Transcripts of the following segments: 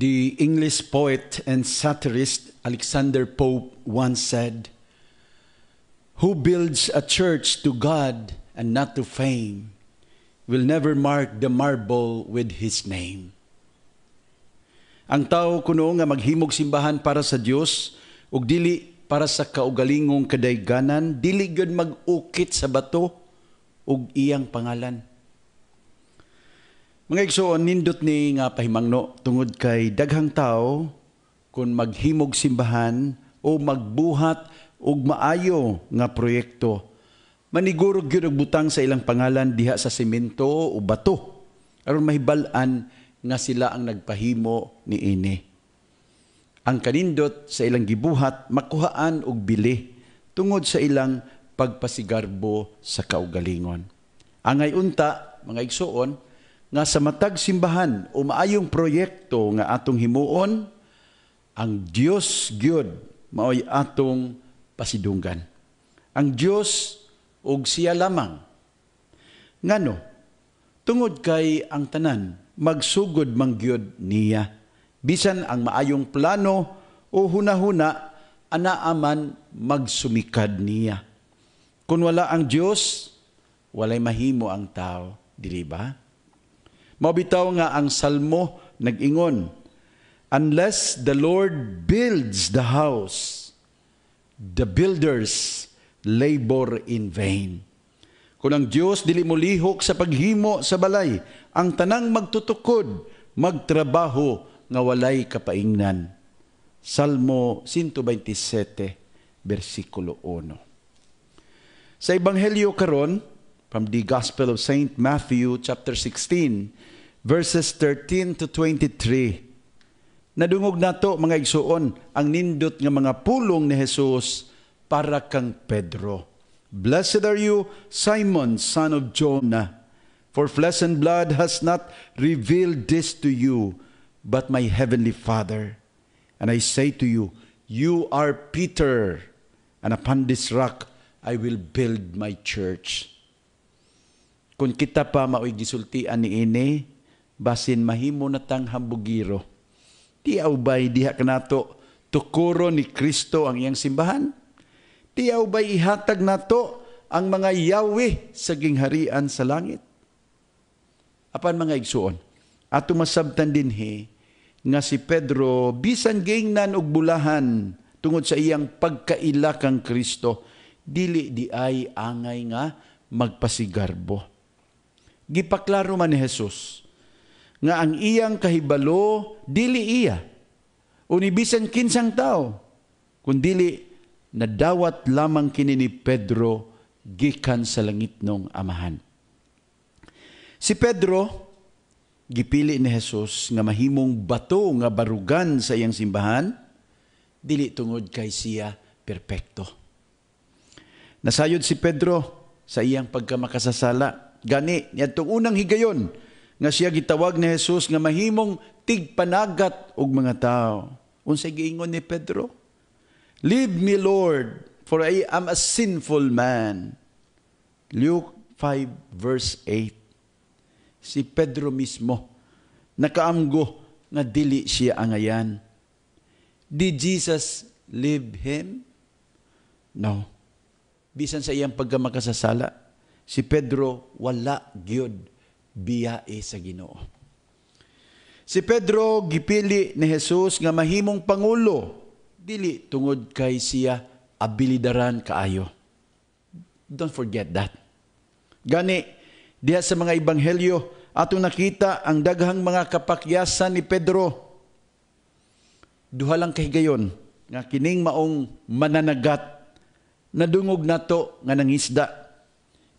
The English poet and satirist Alexander Pope once said, Who builds a church to God and not to fame will never mark the marble with his name. Ang tao kuno nga maghimog simbahan para sa Dios ug dili para sa kaugalingong kadayganan, dili gyud mag-ukit sa bato ug iyang pangalan. Mga igsoon, nindot ni nga pahimangno tungod kay daghang tao kung maghimog simbahan o magbuhat og maayo nga proyekto. Manigurog gyud og butang sa ilang pangalan diha sa semento o bato aron mahibal-an nga sila ang nagpahimo ni ini. Ang kanindot sa ilang gibuhat makuhaan og bili tungod sa ilang pagpasigarbo sa kaugalingon. Angay unta, mga igsoon, nga sa matag simbahan o maayong proyekto nga atong himuon ang Dios gyud maoy atong pasidunggan ang Dios og siya lamang ngano tungod kay ang tanan magsugod mang gyud niya bisan ang maayong plano o hunahuna anaaman magsumikad niya kun wala ang Dios walay mahimo ang tao dili ba Mabitaw nga ang salmo nag-ingon, Unless the Lord builds the house, the builders labor in vain. Kung ang Diyos dili mo sa paghimo sa balay, ang tanang magtutukod, magtrabaho nga walay kapaingnan. Salmo 127, versikulo 1. Sa Ebanghelyo karon, from the Gospel of St. Matthew chapter 16 verses 13 to 23. Nadungog nato mga igsuon ang nindot ng mga pulong ni Jesus para kang Pedro. Blessed are you, Simon, son of Jonah, for flesh and blood has not revealed this to you, but my heavenly Father. And I say to you, you are Peter, and upon this rock I will build my church Kung kita pa maoy gisultian ni ini, basin mahimo na tang hambugiro. Ti aubay diha kanato tukuro ni Kristo ang iyang simbahan. Ti aubay ihatag nato ang mga Yahweh sa gingharian sa langit. Apan mga igsuon, ato masabtan dinhi nga si Pedro bisan gingnan og bulahan tungod sa iyang pagkaila kang Kristo dili di ay angay nga magpasigarbo gipaklaro man ni Jesus nga ang iyang kahibalo dili iya unibisan kinsang tao kundili nadawat lamang kini ni Pedro gikan sa langit nung amahan si Pedro gipili ni Jesus nga mahimong bato nga barugan sa iyang simbahan dili tungod kay siya perpekto nasayod si Pedro sa iyang pagkamakasasala Gani, yadtong unang higayon nga siya gitawag ni Jesus nga mahimong tigpanagat og mga tao. Unsay giingon ni Pedro? Leave me, Lord, for I am a sinful man. Luke 5 verse 8. Si Pedro mismo nakaamgo nga dili siya angayan. Did Jesus leave him? No. Bisan sa iyang pagkamakasasala, si Pedro wala gyud biyae sa Ginoo. Si Pedro gipili ni Jesus nga mahimong pangulo dili tungod kay siya abilidaran kaayo. Don't forget that. Gani diha sa mga ebanghelyo ato nakita ang daghang mga kapakyasan ni Pedro. Duha lang kay kahigayon nga kining maong mananagat nadungog nato nga nangisda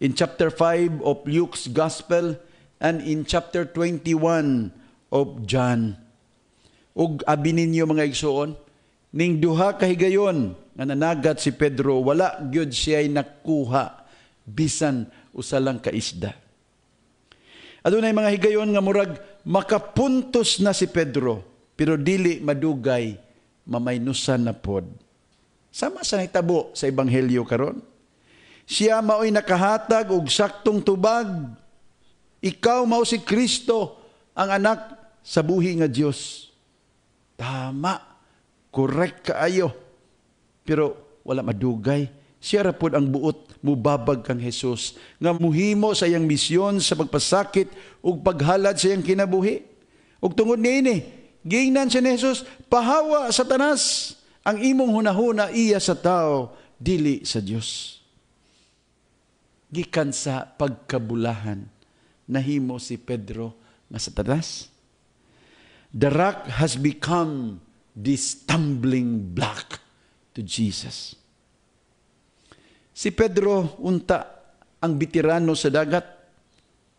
in chapter 5 of Luke's Gospel and in chapter 21 of John. Ug abi ninyo mga igsuon, ning duha kahigayon nga nanagat si Pedro, wala gyud siya'y nakuha bisan usa lang ka isda. Adunay mga higayon nga murag makapuntos na si Pedro pero dili madugay mamaynusan na pod. Sama sa nitabo sa ebanghelyo karon siya mao'y nakahatag og saktong tubag. Ikaw mao si Kristo, ang anak sa buhi nga Dios. Tama. Correct kaayo. Pero wala madugay. Siya ra pod ang buot mubabag kang Hesus nga muhimo sa iyang misyon sa pagpasakit ug paghalad sa iyang kinabuhi. Ug tungod niini, giingnan si ni Hesus, pahawa sa tanas ang imong hunahuna iya sa tao dili sa Dios gikan sa pagkabulahan nahimo si Pedro nga Satanas. The rock has become the stumbling block to Jesus. Si Pedro unta ang bitirano sa dagat,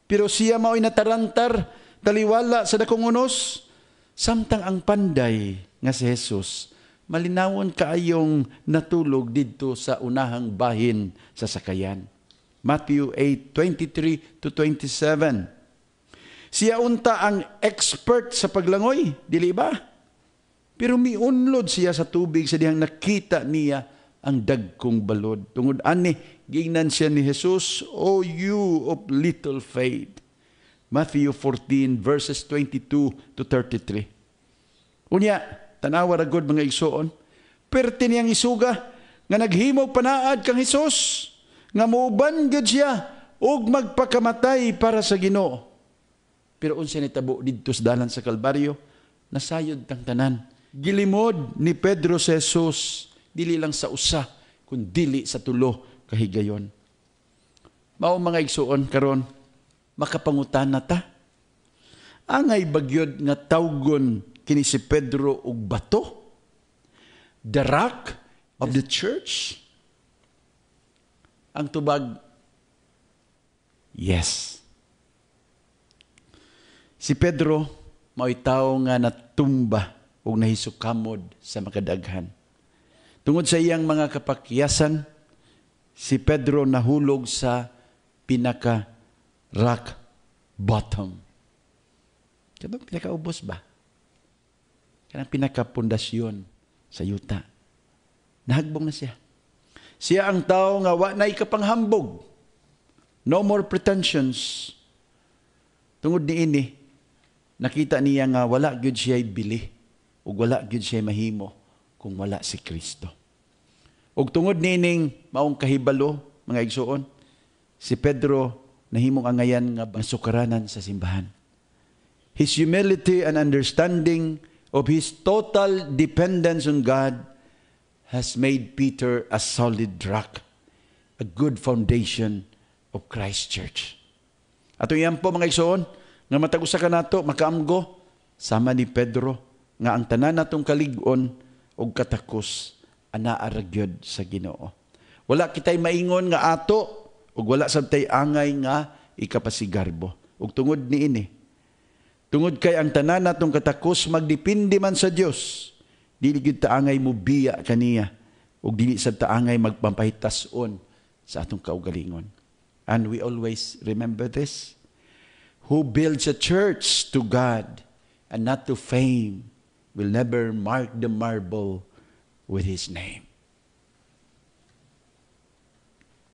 pero siya mao'y natarantar, taliwala sa dakong unos, samtang ang panday nga si Jesus, malinawon kaayong natulog didto sa unahang bahin sa sakayan. Matthew 8:23 to 27. Siya unta ang expert sa paglangoy, dili ba? Pero miunlod siya sa tubig sa dihang nakita niya ang dagkong balod. Tungod ani, gingnan siya ni Jesus, O you of little faith. Matthew 14 verses 22 to 33. Unya, tanawa ra gud mga igsoon, perti niyang isuga nga naghimog panaad kang Hesus nga muuban gud siya og magpakamatay para sa Ginoo. Pero unsa ni tabo didto sa dalan sa Kalbaryo, nasayod tang tanan. Gilimod ni Pedro sa Jesus dili lang sa usa kun dili sa tulo ka higayon. Mao mga igsuon karon makapangutan na ta. Angay bagyod nga tawgon kini si Pedro og bato. The rock of the church ang tubag? Yes. Si Pedro, mao'y tao nga natumba ug nahisukamod sa makadaghan. Tungod sa iyang mga kapakyasan, si Pedro nahulog sa pinaka rock bottom. Kaya pinakaubos ba? Kaya pinakapundasyon sa yuta. Nahagbong na siya. Siya ang tao nga wa na ikapanghambog. No more pretensions. Tungod ni ini, nakita niya nga wala gyud siya bili ug wala gyud siya mahimo kung wala si Kristo. Ug tungod nining maong kahibalo mga igsuon, si Pedro nahimong angayan nga masukaranan sa simbahan. His humility and understanding of his total dependence on God has made Peter a solid rock, a good foundation of Christ Church. Ato yan po mga igsoon, nga matagusa usa ka nato makaamgo sama ni Pedro nga ang tanan natong kaligon on og katakos anaa ra sa Ginoo. Wala kitay maingon nga ato ug wala tay angay nga ikapasigarbo. Ug tungod ni ini, tungod kay ang tanan natong katakos magdepende man sa Dios Dili gyud taangay mo biya kaniya ug dili sad taangay magpampahitas-on sa atong kaugalingon. And we always remember this. Who builds a church to God and not to fame will never mark the marble with his name.